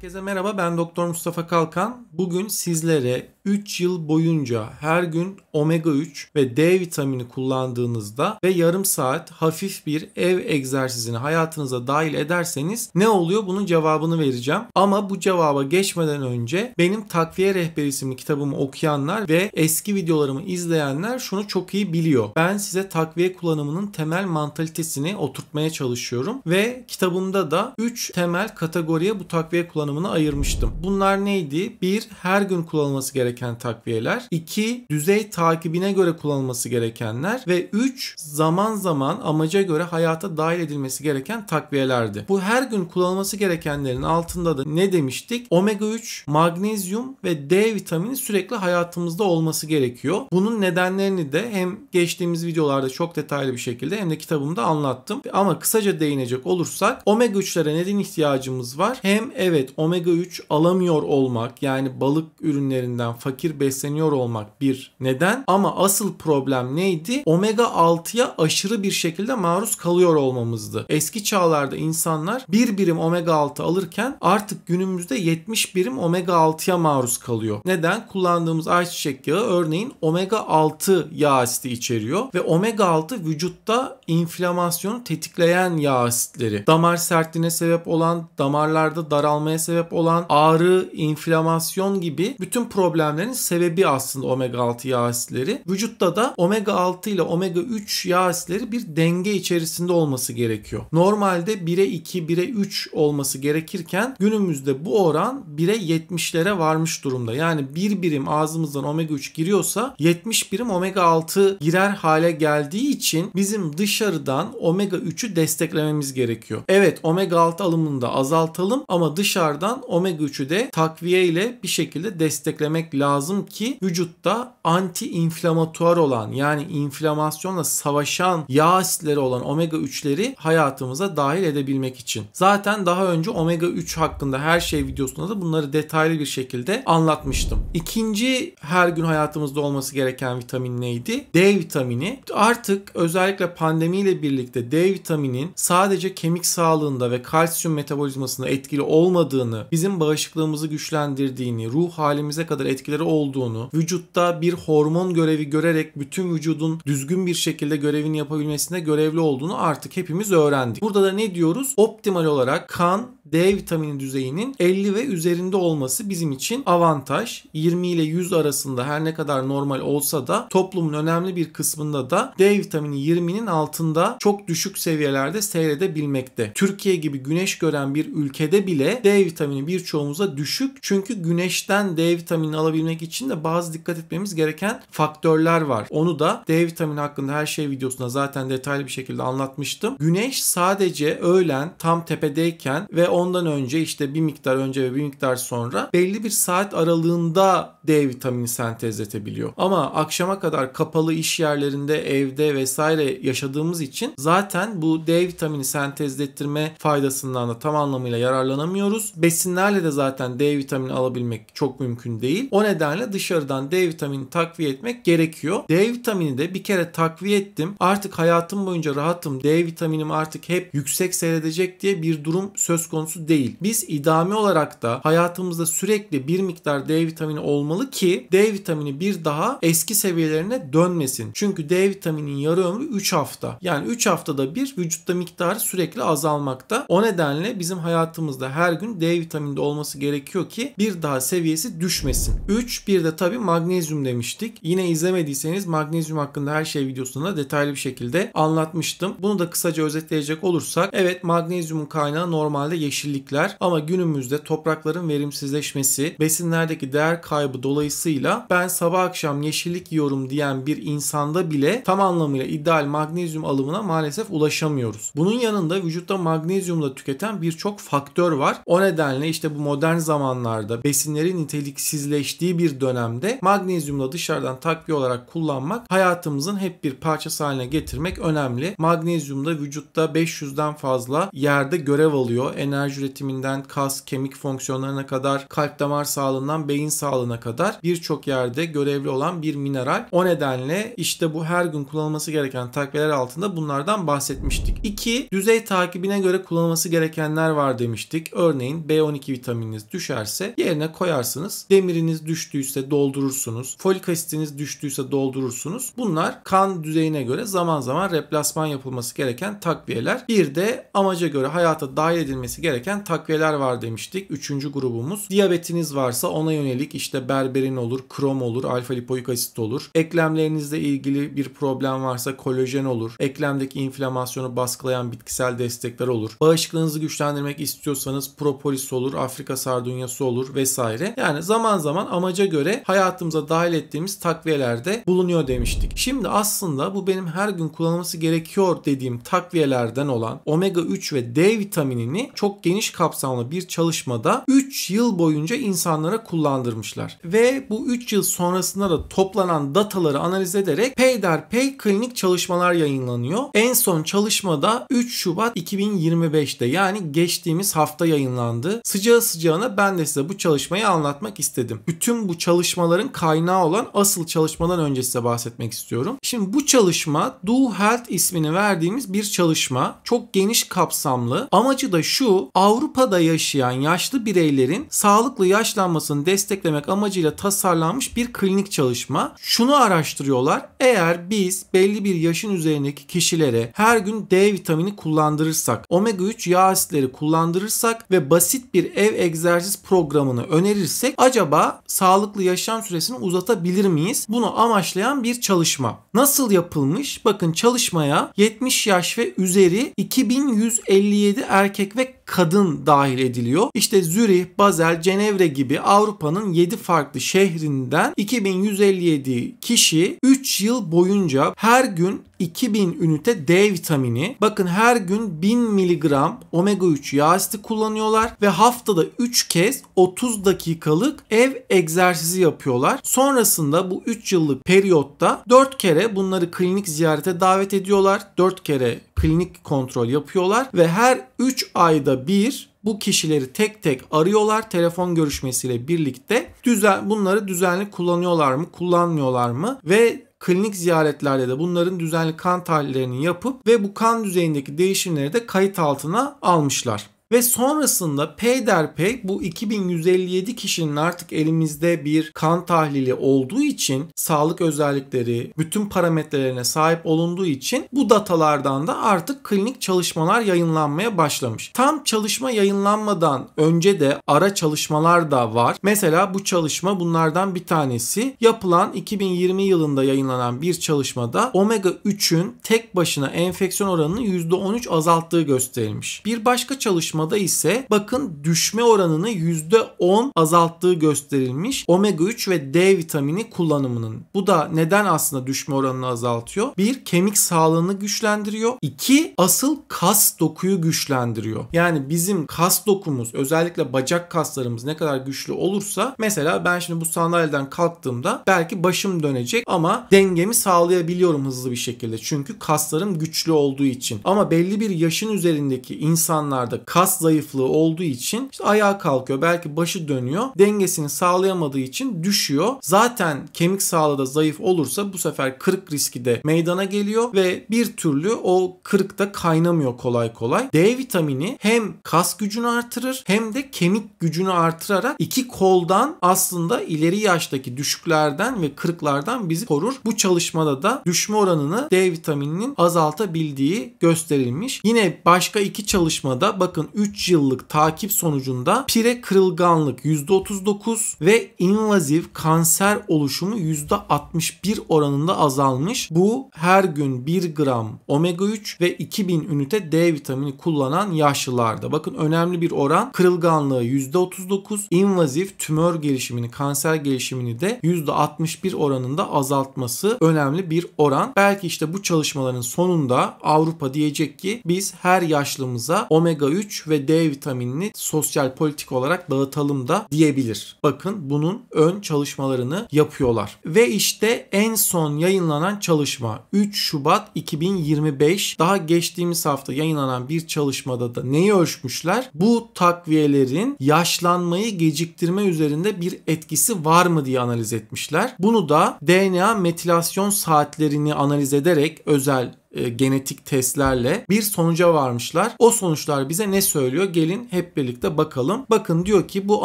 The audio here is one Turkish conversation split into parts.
Herkese merhaba ben Doktor Mustafa Kalkan. Bugün sizlere 3 yıl boyunca her gün omega 3 ve D vitamini kullandığınızda ve yarım saat hafif bir ev egzersizini hayatınıza dahil ederseniz ne oluyor bunun cevabını vereceğim. Ama bu cevaba geçmeden önce benim Takviye Rehberi isimli kitabımı okuyanlar ve eski videolarımı izleyenler şunu çok iyi biliyor. Ben size takviye kullanımının temel mantalitesini oturtmaya çalışıyorum ve kitabımda da 3 temel kategoriye bu takviye kullanımı kullanımına ayırmıştım. Bunlar neydi? 1. Her gün kullanılması gereken takviyeler. 2. Düzey takibine göre kullanılması gerekenler. Ve 3. Zaman zaman amaca göre hayata dahil edilmesi gereken takviyelerdi. Bu her gün kullanılması gerekenlerin altında da ne demiştik? Omega 3, magnezyum ve D vitamini sürekli hayatımızda olması gerekiyor. Bunun nedenlerini de hem geçtiğimiz videolarda çok detaylı bir şekilde hem de kitabımda anlattım. Ama kısaca değinecek olursak omega 3'lere neden ihtiyacımız var? Hem evet omega 3 alamıyor olmak yani balık ürünlerinden fakir besleniyor olmak bir neden ama asıl problem neydi? Omega 6'ya aşırı bir şekilde maruz kalıyor olmamızdı. Eski çağlarda insanlar bir birim omega 6 alırken artık günümüzde 70 birim omega 6'ya maruz kalıyor. Neden? Kullandığımız ayçiçek yağı örneğin omega 6 yağ asidi içeriyor ve omega 6 vücutta inflamasyonu tetikleyen yağ asitleri. Damar sertliğine sebep olan damarlarda daralmaya sebep olan ağrı, inflamasyon gibi bütün problemlerin sebebi aslında omega 6 yağ asitleri. Vücutta da omega 6 ile omega 3 yağ asitleri bir denge içerisinde olması gerekiyor. Normalde 1'e 2, 1'e 3 olması gerekirken günümüzde bu oran 1'e 70'lere varmış durumda. Yani bir birim ağzımızdan omega 3 giriyorsa 70 birim omega 6 girer hale geldiği için bizim dışarıdan omega 3'ü desteklememiz gerekiyor. Evet omega 6 alımını da azaltalım ama dışarıdan Dışarıdan omega 3'ü de takviye ile bir şekilde desteklemek lazım ki vücutta anti inflamatuar olan yani inflamasyonla savaşan yağ asitleri olan omega 3'leri hayatımıza dahil edebilmek için. Zaten daha önce omega 3 hakkında her şey videosunda da bunları detaylı bir şekilde anlatmıştım. İkinci her gün hayatımızda olması gereken vitamin neydi? D vitamini. Artık özellikle pandemiyle birlikte D vitaminin sadece kemik sağlığında ve kalsiyum metabolizmasında etkili olmadığını alanı bizim bağışıklığımızı güçlendirdiğini, ruh halimize kadar etkileri olduğunu, vücutta bir hormon görevi görerek bütün vücudun düzgün bir şekilde görevini yapabilmesine görevli olduğunu artık hepimiz öğrendik. Burada da ne diyoruz? Optimal olarak kan D vitamini düzeyinin 50 ve üzerinde olması bizim için avantaj. 20 ile 100 arasında her ne kadar normal olsa da toplumun önemli bir kısmında da D vitamini 20'nin altında çok düşük seviyelerde seyredebilmekte. Türkiye gibi güneş gören bir ülkede bile D vitamini birçoğumuza düşük. Çünkü güneşten D vitamini alabilmek için de bazı dikkat etmemiz gereken faktörler var. Onu da D vitamini hakkında her şey videosunda zaten detaylı bir şekilde anlatmıştım. Güneş sadece öğlen tam tepedeyken ve ondan önce işte bir miktar önce ve bir miktar sonra belli bir saat aralığında D vitamini sentezletebiliyor. Ama akşama kadar kapalı iş yerlerinde, evde vesaire yaşadığımız için zaten bu D vitamini sentezlettirme faydasından da tam anlamıyla yararlanamıyoruz. Besinlerle de zaten D vitamini alabilmek çok mümkün değil. O nedenle dışarıdan D vitamini takviye etmek gerekiyor. D vitamini de bir kere takviye ettim. Artık hayatım boyunca rahatım. D vitaminim artık hep yüksek seyredecek diye bir durum söz konusu konusu değil. Biz idame olarak da hayatımızda sürekli bir miktar D vitamini olmalı ki D vitamini bir daha eski seviyelerine dönmesin. Çünkü D vitamini'nin yarı ömrü 3 hafta. Yani 3 haftada bir vücutta miktarı sürekli azalmakta. O nedenle bizim hayatımızda her gün D vitamini de olması gerekiyor ki bir daha seviyesi düşmesin. 3 bir de tabii magnezyum demiştik. Yine izlemediyseniz magnezyum hakkında her şey videosunda detaylı bir şekilde anlatmıştım. Bunu da kısaca özetleyecek olursak evet magnezyumun kaynağı normalde yeşil yeşillikler ama günümüzde toprakların verimsizleşmesi, besinlerdeki değer kaybı dolayısıyla ben sabah akşam yeşillik yiyorum diyen bir insanda bile tam anlamıyla ideal magnezyum alımına maalesef ulaşamıyoruz. Bunun yanında vücutta magnezyum da tüketen birçok faktör var. O nedenle işte bu modern zamanlarda besinlerin niteliksizleştiği bir dönemde magnezyumla dışarıdan takviye olarak kullanmak hayatımızın hep bir parçası haline getirmek önemli. Magnezyum da vücutta 500'den fazla yerde görev alıyor. Enerji enerji üretiminden kas, kemik fonksiyonlarına kadar, kalp damar sağlığından beyin sağlığına kadar birçok yerde görevli olan bir mineral. O nedenle işte bu her gün kullanılması gereken takviyeler altında bunlardan bahsetmiştik. 2. Düzey takibine göre kullanılması gerekenler var demiştik. Örneğin B12 vitamininiz düşerse yerine koyarsınız. Demiriniz düştüyse doldurursunuz. Folik asitiniz düştüyse doldurursunuz. Bunlar kan düzeyine göre zaman zaman replasman yapılması gereken takviyeler. Bir de amaca göre hayata dahil edilmesi gereken gereken takviyeler var demiştik. Üçüncü grubumuz diyabetiniz varsa ona yönelik işte berberin olur, krom olur, alfa lipoik asit olur. Eklemlerinizle ilgili bir problem varsa kolajen olur. Eklemdeki inflamasyonu baskılayan bitkisel destekler olur. Bağışıklığınızı güçlendirmek istiyorsanız propolis olur, Afrika sardunyası olur vesaire. Yani zaman zaman amaca göre hayatımıza dahil ettiğimiz takviyelerde bulunuyor demiştik. Şimdi aslında bu benim her gün kullanılması gerekiyor dediğim takviyelerden olan omega 3 ve D vitaminini çok geniş kapsamlı bir çalışmada 3 yıl boyunca insanlara kullandırmışlar. Ve bu 3 yıl sonrasında da toplanan dataları analiz ederek peyderpey klinik çalışmalar yayınlanıyor. En son çalışmada 3 Şubat 2025'te yani geçtiğimiz hafta yayınlandı. Sıcağı sıcağına ben de size bu çalışmayı anlatmak istedim. Bütün bu çalışmaların kaynağı olan asıl çalışmadan önce size bahsetmek istiyorum. Şimdi bu çalışma Do Health ismini verdiğimiz bir çalışma. Çok geniş kapsamlı. Amacı da şu Avrupa'da yaşayan yaşlı bireylerin sağlıklı yaşlanmasını desteklemek amacıyla tasarlanmış bir klinik çalışma. Şunu araştırıyorlar. Eğer biz belli bir yaşın üzerindeki kişilere her gün D vitamini kullandırırsak, omega 3 yağ asitleri kullandırırsak ve basit bir ev egzersiz programını önerirsek acaba sağlıklı yaşam süresini uzatabilir miyiz? Bunu amaçlayan bir çalışma. Nasıl yapılmış? Bakın çalışmaya 70 yaş ve üzeri 2157 erkek ve kadın dahil ediliyor. İşte Zürih, Basel, Cenevre gibi Avrupa'nın 7 farklı şehrinden 2157 kişi 3 yıl boyunca her gün 2000 ünite D vitamini. Bakın her gün 1000 miligram omega 3 yağ asidi kullanıyorlar ve haftada 3 kez 30 dakikalık ev egzersizi yapıyorlar. Sonrasında bu 3 yıllık periyotta 4 kere bunları klinik ziyarete davet ediyorlar. 4 kere klinik kontrol yapıyorlar ve her 3 ayda bir bu kişileri tek tek arıyorlar telefon görüşmesiyle birlikte. Düzen bunları düzenli kullanıyorlar mı, kullanmıyorlar mı ve klinik ziyaretlerde de bunların düzenli kan tahlillerini yapıp ve bu kan düzeyindeki değişimleri de kayıt altına almışlar ve sonrasında peyderpey bu 2157 kişinin artık elimizde bir kan tahlili olduğu için sağlık özellikleri bütün parametrelerine sahip olunduğu için bu datalardan da artık klinik çalışmalar yayınlanmaya başlamış. Tam çalışma yayınlanmadan önce de ara çalışmalar da var. Mesela bu çalışma bunlardan bir tanesi yapılan 2020 yılında yayınlanan bir çalışmada omega 3'ün tek başına enfeksiyon oranını %13 azalttığı gösterilmiş. Bir başka çalışma çalışmada ise bakın düşme oranını %10 azalttığı gösterilmiş. Omega 3 ve D vitamini kullanımının. Bu da neden aslında düşme oranını azaltıyor? Bir, kemik sağlığını güçlendiriyor. İki, asıl kas dokuyu güçlendiriyor. Yani bizim kas dokumuz özellikle bacak kaslarımız ne kadar güçlü olursa mesela ben şimdi bu sandalyeden kalktığımda belki başım dönecek ama dengemi sağlayabiliyorum hızlı bir şekilde. Çünkü kaslarım güçlü olduğu için. Ama belli bir yaşın üzerindeki insanlarda kas kas zayıflığı olduğu için işte ayağa kalkıyor. Belki başı dönüyor. Dengesini sağlayamadığı için düşüyor. Zaten kemik sağlığı da zayıf olursa bu sefer kırık riski de meydana geliyor ve bir türlü o kırık da kaynamıyor kolay kolay. D vitamini hem kas gücünü artırır hem de kemik gücünü artırarak iki koldan aslında ileri yaştaki düşüklerden ve kırıklardan bizi korur. Bu çalışmada da düşme oranını D vitamininin azaltabildiği gösterilmiş. Yine başka iki çalışmada bakın 3 yıllık takip sonucunda pire kırılganlık %39 ve invazif kanser oluşumu %61 oranında azalmış. Bu her gün 1 gram omega 3 ve 2000 ünite D vitamini kullanan yaşlılarda. Bakın önemli bir oran. Kırılganlığı %39, invazif tümör gelişimini, kanser gelişimini de %61 oranında azaltması önemli bir oran. Belki işte bu çalışmaların sonunda Avrupa diyecek ki biz her yaşlımıza omega 3 ve D vitaminini sosyal politik olarak dağıtalım da diyebilir. Bakın bunun ön çalışmalarını yapıyorlar. Ve işte en son yayınlanan çalışma 3 Şubat 2025 daha geçtiğimiz hafta yayınlanan bir çalışmada da neyi ölçmüşler? Bu takviyelerin yaşlanmayı geciktirme üzerinde bir etkisi var mı diye analiz etmişler. Bunu da DNA metilasyon saatlerini analiz ederek özel e, genetik testlerle bir sonuca varmışlar. O sonuçlar bize ne söylüyor? Gelin hep birlikte bakalım. Bakın diyor ki bu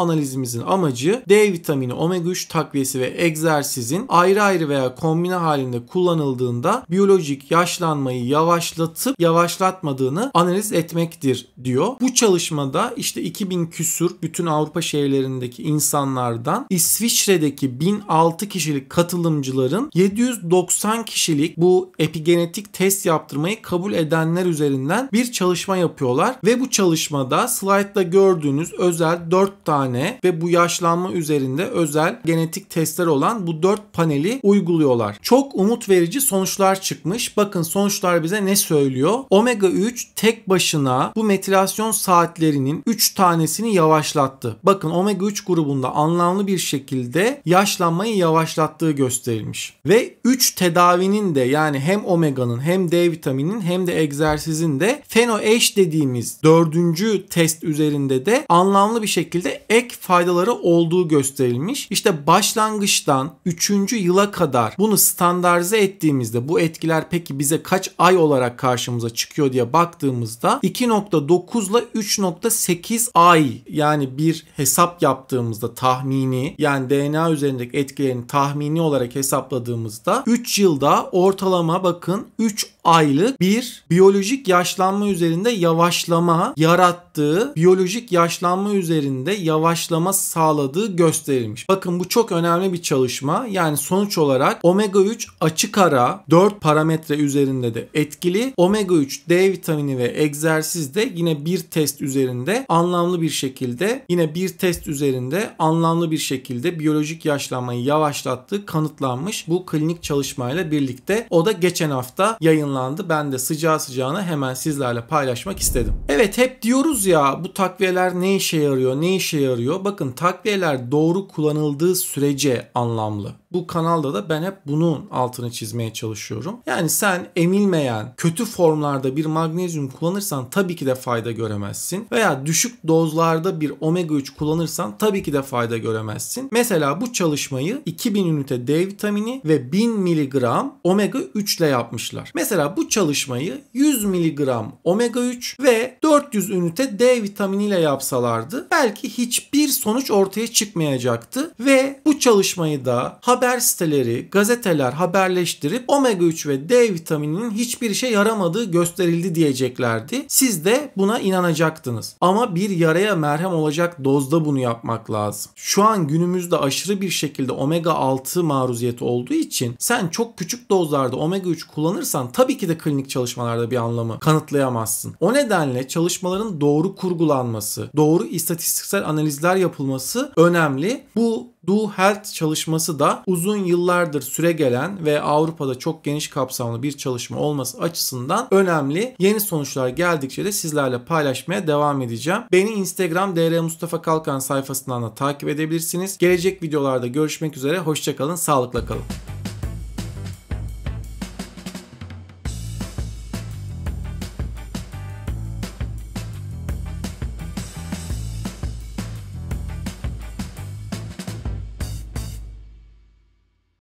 analizimizin amacı D vitamini, omega 3 takviyesi ve egzersizin ayrı ayrı veya kombine halinde kullanıldığında biyolojik yaşlanmayı yavaşlatıp yavaşlatmadığını analiz etmektir diyor. Bu çalışmada işte 2000 küsür bütün Avrupa şehirlerindeki insanlardan İsviçre'deki 1006 kişilik katılımcıların 790 kişilik bu epigenetik test analiz yaptırmayı kabul edenler üzerinden bir çalışma yapıyorlar ve bu çalışmada slaytta gördüğünüz özel 4 tane ve bu yaşlanma üzerinde özel genetik testler olan bu 4 paneli uyguluyorlar. Çok umut verici sonuçlar çıkmış. Bakın sonuçlar bize ne söylüyor? Omega 3 tek başına bu metilasyon saatlerinin 3 tanesini yavaşlattı. Bakın omega 3 grubunda anlamlı bir şekilde yaşlanmayı yavaşlattığı gösterilmiş. Ve 3 tedavinin de yani hem omega'nın hem D vitamininin hem de egzersizin de fenoeş dediğimiz dördüncü test üzerinde de anlamlı bir şekilde ek faydaları olduğu gösterilmiş. İşte başlangıçtan 3. yıla kadar bunu standartize ettiğimizde bu etkiler peki bize kaç ay olarak karşımıza çıkıyor diye baktığımızda 2.9 ile 3.8 ay yani bir hesap yaptığımızda tahmini yani DNA üzerindeki etkilerini tahmini olarak hesapladığımızda 3 yılda ortalama bakın 3 aylık bir biyolojik yaşlanma üzerinde yavaşlama yarattığı, biyolojik yaşlanma üzerinde yavaşlama sağladığı gösterilmiş. Bakın bu çok önemli bir çalışma. Yani sonuç olarak omega 3 açık ara 4 parametre üzerinde de etkili. Omega 3 D vitamini ve egzersiz de yine bir test üzerinde anlamlı bir şekilde yine bir test üzerinde anlamlı bir şekilde biyolojik yaşlanmayı yavaşlattığı kanıtlanmış bu klinik çalışmayla birlikte. O da geçen hafta yayınlandı planlandı. Ben de sıcağı sıcağına hemen sizlerle paylaşmak istedim. Evet hep diyoruz ya bu takviyeler ne işe yarıyor, ne işe yarıyor? Bakın takviyeler doğru kullanıldığı sürece anlamlı. Bu kanalda da ben hep bunun altını çizmeye çalışıyorum. Yani sen emilmeyen, kötü formlarda bir magnezyum kullanırsan tabii ki de fayda göremezsin. Veya düşük dozlarda bir omega 3 kullanırsan tabii ki de fayda göremezsin. Mesela bu çalışmayı 2000 ünite D vitamini ve 1000 miligram omega 3 ile yapmışlar. Mesela Mesela bu çalışmayı 100 mg omega 3 ve 400 ünite D vitaminiyle yapsalardı belki hiçbir sonuç ortaya çıkmayacaktı ve bu çalışmayı da haber siteleri, gazeteler haberleştirip omega 3 ve D vitamininin hiçbir işe yaramadığı gösterildi diyeceklerdi. Siz de buna inanacaktınız. Ama bir yaraya merhem olacak dozda bunu yapmak lazım. Şu an günümüzde aşırı bir şekilde omega 6 maruziyeti olduğu için sen çok küçük dozlarda omega 3 kullanırsan tabii tabii ki de klinik çalışmalarda bir anlamı kanıtlayamazsın. O nedenle çalışmaların doğru kurgulanması, doğru istatistiksel analizler yapılması önemli. Bu Do Health çalışması da uzun yıllardır süre gelen ve Avrupa'da çok geniş kapsamlı bir çalışma olması açısından önemli. Yeni sonuçlar geldikçe de sizlerle paylaşmaya devam edeceğim. Beni Instagram DR Mustafa Kalkan sayfasından da takip edebilirsiniz. Gelecek videolarda görüşmek üzere. Hoşçakalın, sağlıkla kalın.